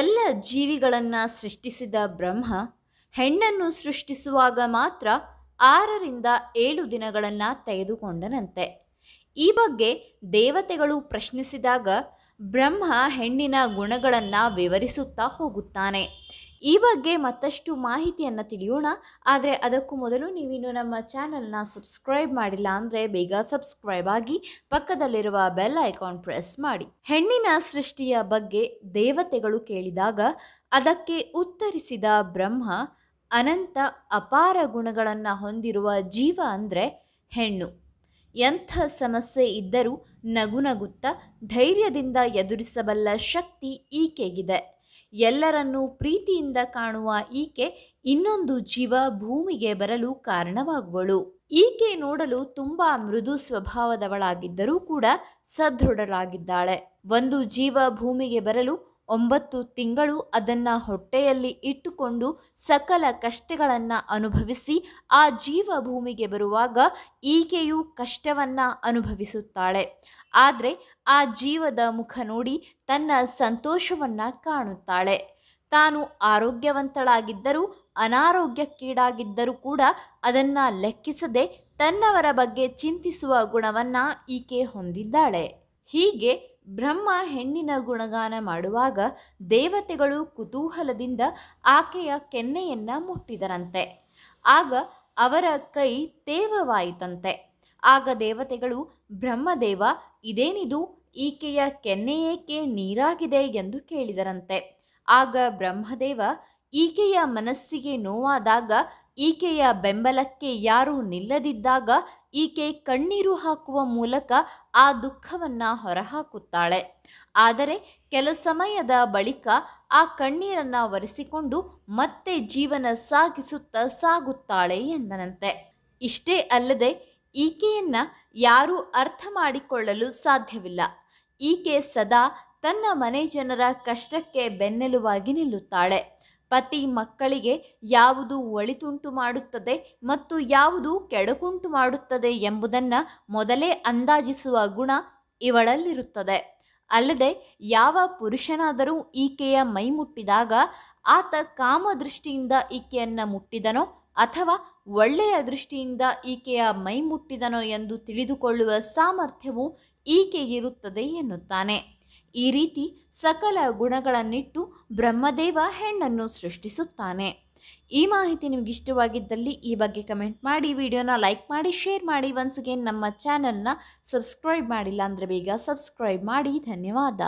ಎಲ್ಲ ಜೀವಿಗಳನ್ನು ಸೃಷ್ಟಿಸಿದ ಬ್ರಹ್ಮ ಹೆಣ್ಣನ್ನು ಸೃಷ್ಟಿಸುವಾಗ ಮಾತ್ರ ಆರರಿಂದ ಏಳು ದಿನಗಳನ್ನು ತೆಗೆದುಕೊಂಡನಂತೆ ಈ ಬಗ್ಗೆ ದೇವತೆಗಳು ಪ್ರಶ್ನಿಸಿದಾಗ ಬ್ರಹ್ಮ ಹೆಣ್ಣಿನ ಗುಣಗಳನ್ನು ವಿವರಿಸುತ್ತಾ ಹೋಗುತ್ತಾನೆ ಈ ಬಗ್ಗೆ ಮತ್ತಷ್ಟು ಮಾಹಿತಿಯನ್ನು ತಿಳಿಯೋಣ ಆದರೆ ಅದಕ್ಕೂ ಮೊದಲು ನೀವಿನ್ನು ನಮ್ಮ ಚಾನಲ್ನ ಸಬ್ಸ್ಕ್ರೈಬ್ ಮಾಡಿಲ್ಲ ಅಂದರೆ ಬೇಗ ಸಬ್ಸ್ಕ್ರೈಬ್ ಆಗಿ ಪಕ್ಕದಲ್ಲಿರುವ ಬೆಲ್ ಐಕಾನ್ ಪ್ರೆಸ್ ಮಾಡಿ ಹೆಣ್ಣಿನ ಸೃಷ್ಟಿಯ ಬಗ್ಗೆ ದೇವತೆಗಳು ಕೇಳಿದಾಗ ಅದಕ್ಕೆ ಉತ್ತರಿಸಿದ ಬ್ರಹ್ಮ ಅನಂತ ಅಪಾರ ಗುಣಗಳನ್ನು ಹೊಂದಿರುವ ಜೀವ ಅಂದರೆ ಹೆಣ್ಣು ಎಂಥ ಸಮಸ್ಯೆ ಇದ್ದರೂ ನಗು ಧೈರ್ಯದಿಂದ ಎದುರಿಸಬಲ್ಲ ಶಕ್ತಿ ಈಕೆಗಿದೆ ಎಲ್ಲರನ್ನೂ ಪ್ರೀತಿಯಿಂದ ಕಾಣುವ ಈಕೆ ಇನ್ನೊಂದು ಜೀವ ಭೂಮಿಗೆ ಬರಲು ಕಾರಣವಾಗುವಳು ಈಕೆ ನೋಡಲು ತುಂಬಾ ಮೃದು ಸ್ವಭಾವದವಳಾಗಿದ್ದರೂ ಕೂಡ ಸದೃಢರಾಗಿದ್ದಾಳೆ ಒಂದು ಜೀವ ಭೂಮಿಗೆ ಬರಲು ಒಂಬತ್ತು ತಿಂಗಳು ಅದನ್ನು ಹೊಟ್ಟೆಯಲ್ಲಿ ಇಟ್ಟುಕೊಂಡು ಸಕಲ ಕಷ್ಟಗಳನ್ನು ಅನುಭವಿಸಿ ಆ ಜೀವ ಭೂಮಿಗೆ ಬರುವಾಗ ಈಕೆಯು ಕಷ್ಟವನ್ನು ಅನುಭವಿಸುತ್ತಾಳೆ ಆದರೆ ಆ ಜೀವದ ಮುಖ ನೋಡಿ ತನ್ನ ಸಂತೋಷವನ್ನು ಕಾಣುತ್ತಾಳೆ ತಾನು ಆರೋಗ್ಯವಂತಳಾಗಿದ್ದರೂ ಅನಾರೋಗ್ಯಕ್ಕೀಡಾಗಿದ್ದರೂ ಕೂಡ ಅದನ್ನು ಲೆಕ್ಕಿಸದೆ ತನ್ನವರ ಬಗ್ಗೆ ಚಿಂತಿಸುವ ಗುಣವನ್ನು ಈಕೆ ಹೊಂದಿದ್ದಾಳೆ ಹೀಗೆ ಬ್ರಹ್ಮ ಹೆಣ್ಣಿನ ಗುಣಗಾನ ಮಾಡುವಾಗ ದೇವತೆಗಳು ಕುತೂಹಲದಿಂದ ಆಕೆಯ ಕೆನ್ನೆಯನ್ನು ಮುಟ್ಟಿದರಂತೆ ಆಗ ಅವರ ಕೈ ತೇವವಾಯಿತಂತೆ ಆಗ ದೇವತೆಗಳು ಬ್ರಹ್ಮದೇವ ಇದೇನಿದು ಈಕೆಯ ಕೆನ್ನೆಯೇಕೆ ನೀರಾಗಿದೆ ಎಂದು ಕೇಳಿದರಂತೆ ಆಗ ಬ್ರಹ್ಮದೇವ ಈಕೆಯ ಮನಸ್ಸಿಗೆ ನೋವಾದಾಗ ಈಕೆಯ ಬೆಂಬಲಕ್ಕೆ ಯಾರೂ ನಿಲ್ಲದಿದ್ದಾಗ ಈಕೆ ಕಣ್ಣೀರು ಹಾಕುವ ಮೂಲಕ ಆ ದುಃಖವನ್ನು ಹೊರಹಾಕುತ್ತಾಳೆ ಆದರೆ ಕೆಲ ಸಮಯದ ಬಳಿಕ ಆ ಕಣ್ಣೀರನ್ನು ಒರೆಸಿಕೊಂಡು ಮತ್ತೆ ಜೀವನ ಸಾಗಿಸುತ್ತಾ ಸಾಗುತ್ತಾಳೆ ಎಂದನಂತೆ ಇಷ್ಟೇ ಅಲ್ಲದೆ ಈಕೆಯನ್ನು ಯಾರೂ ಅರ್ಥ ಮಾಡಿಕೊಳ್ಳಲು ಸಾಧ್ಯವಿಲ್ಲ ಈಕೆ ಸದಾ ತನ್ನ ಮನೆ ಜನರ ಕಷ್ಟಕ್ಕೆ ಬೆನ್ನೆಲುವಾಗಿ ನಿಲ್ಲುತ್ತಾಳೆ ಪತಿ ಮಕ್ಕಳಿಗೆ ಯಾವುದು ಒಳಿತುಂಟು ಮಾಡುತ್ತದೆ ಮತ್ತು ಯಾವುದು ಕೆಡಕುಂಟು ಮಾಡುತ್ತದೆ ಎಂಬುದನ್ನು ಮೊದಲೇ ಅಂದಾಜಿಸುವ ಗುಣ ಇವಳಲ್ಲಿರುತ್ತದೆ ಅಲ್ಲದೆ ಯಾವ ಪುರುಷನಾದರೂ ಈಕೆಯ ಮೈ ಮುಟ್ಟಿದಾಗ ಆತ ಕಾಮ ದೃಷ್ಟಿಯಿಂದ ಈಕೆಯನ್ನು ಮುಟ್ಟಿದನೋ ಅಥವಾ ಒಳ್ಳೆಯ ದೃಷ್ಟಿಯಿಂದ ಈಕೆಯ ಮೈ ಮುಟ್ಟಿದನೋ ಎಂದು ತಿಳಿದುಕೊಳ್ಳುವ ಸಾಮರ್ಥ್ಯವು ಈಕೆಗಿರುತ್ತದೆ ಎನ್ನುತ್ತಾನೆ ಈ ರೀತಿ ಸಕಲ ಗುಣಗಳನ್ನಿಟ್ಟು ಬ್ರಹ್ಮದೇವ ಹೆಣ್ಣನ್ನು ಸೃಷ್ಟಿಸುತ್ತಾನೆ ಈ ಮಾಹಿತಿ ನಿಮಗೆ ಇಷ್ಟವಾಗಿದ್ದಲ್ಲಿ ಈ ಬಗ್ಗೆ ಕಮೆಂಟ್ ಮಾಡಿ ವಿಡಿಯೋನ ಲೈಕ್ ಮಾಡಿ ಶೇರ್ ಮಾಡಿ ಒನ್ಸ್ ಅಗೇನ್ ನಮ್ಮ ಚಾನಲ್ನ ಸಬ್ಸ್ಕ್ರೈಬ್ ಮಾಡಿಲ್ಲ ಅಂದರೆ ಬೇಗ ಸಬ್ಸ್ಕ್ರೈಬ್ ಮಾಡಿ ಧನ್ಯವಾದ